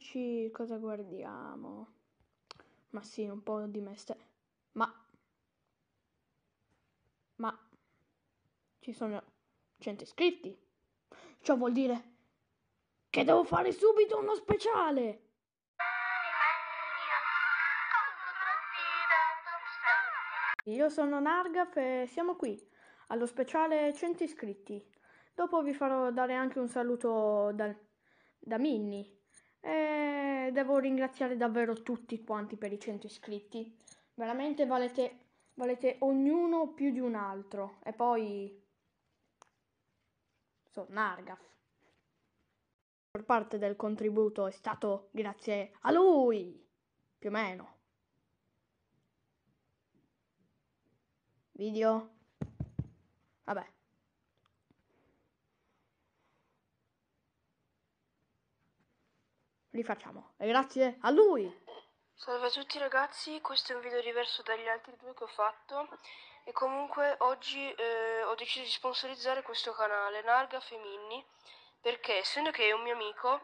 oggi cosa guardiamo? Ma sì, un po' di me stesso. Ma... Ma... Ci sono 100 iscritti. Ciò vuol dire che devo fare subito uno speciale. Io sono Nargaf e siamo qui allo speciale 100 iscritti. Dopo vi farò dare anche un saluto da, da Minnie e devo ringraziare davvero tutti quanti per i 100 iscritti. Veramente valete, valete ognuno più di un altro. E poi... So, Nargaf. maggior parte del contributo è stato grazie a lui, più o meno. Video? Vabbè. rifacciamo. E grazie a lui! Salve a tutti ragazzi, questo è un video diverso dagli altri due che ho fatto e comunque oggi eh, ho deciso di sponsorizzare questo canale, Narga Femini, perché essendo che è un mio amico,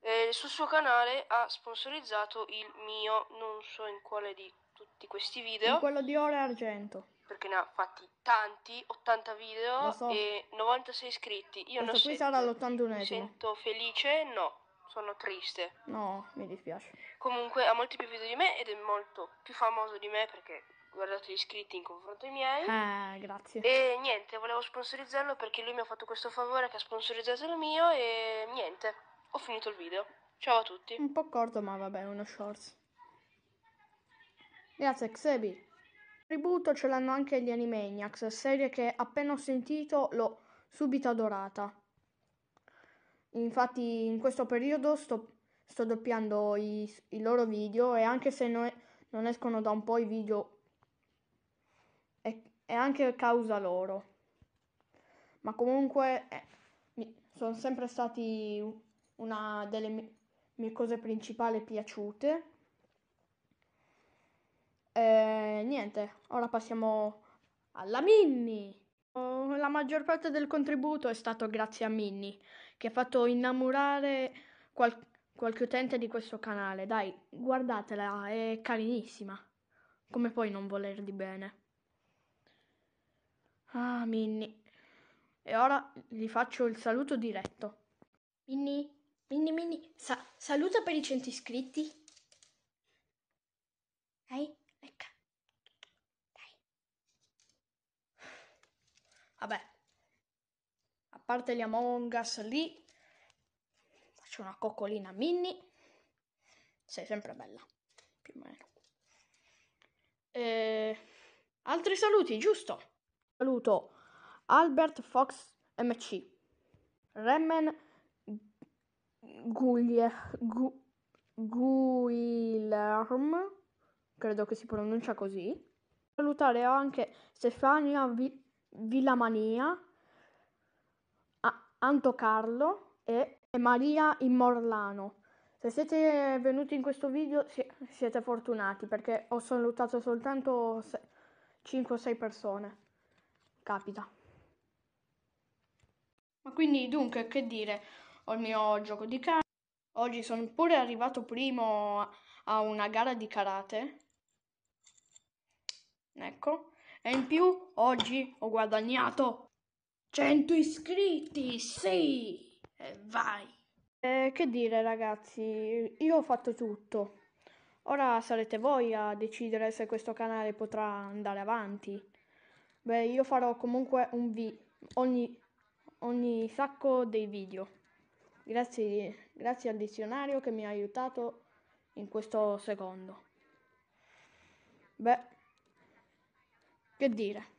eh, sul suo canale ha sponsorizzato il mio, non so in quale di tutti questi video. In quello di Ore Argento. Perché ne ha fatti tanti, 80 video so. e 96 iscritti. Io Questo ne ho qui sarà l'81esimo. Mi sento felice? No sono triste. No, mi dispiace. Comunque ha molti più video di me ed è molto più famoso di me perché guardate gli iscritti in confronto ai miei. Ah, grazie. E niente, volevo sponsorizzarlo perché lui mi ha fatto questo favore che ha sponsorizzato il mio e niente, ho finito il video. Ciao a tutti. Un po' corto, ma vabbè, uno shorts. Grazie Xebi. Tributo ce l'hanno anche gli Animaniacs, serie che appena ho sentito l'ho subito adorata. Infatti in questo periodo sto, sto doppiando i, i, loro video e anche se no, non escono da un po' i video è, è anche causa loro. Ma comunque eh, sono sempre stati una delle mie, mie cose principali piaciute. E eh, niente, ora passiamo alla Minnie. Oh, la maggior parte del contributo è stato grazie a Minnie che ha fatto innamorare qual- qualche utente di questo canale. Dai, guardatela, è carinissima. Come puoi non volergli bene? Ah, Minnie. E ora gli faccio il saluto diretto. Minnie, Minnie, Minnie, sa- saluta per i 100 iscritti. Dai, ecco. Vabbè a parte gli Among Us lì, faccio una coccolina mini, sei sempre bella, più o meno. E... Eh, altri saluti, giusto? Saluto Albert Fox MC, Remen Guglier... Gu... Guilherm, credo che si pronuncia così. Salutare anche Stefania Vi- Villamania, Anto Carlo e Maria Immorlano. Se siete venuti in questo video siete fortunati perché ho salutato soltanto 5 o 6 persone. Capita. Ma quindi dunque che dire? Ho il mio gioco di carte. Oggi sono pure arrivato primo a una gara di karate. Ecco. E in più oggi ho guadagnato 100 iscritti, sì! Eh, vai! Eh, che dire ragazzi, io ho fatto tutto. Ora sarete voi a decidere se questo canale potrà andare avanti. Beh, io farò comunque un vi ogni, ogni sacco dei video. Grazie, grazie al dizionario che mi ha aiutato in questo secondo. Beh, che dire.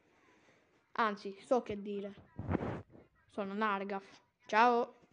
Anzi, so che dire. Sono Nargaf. Ciao!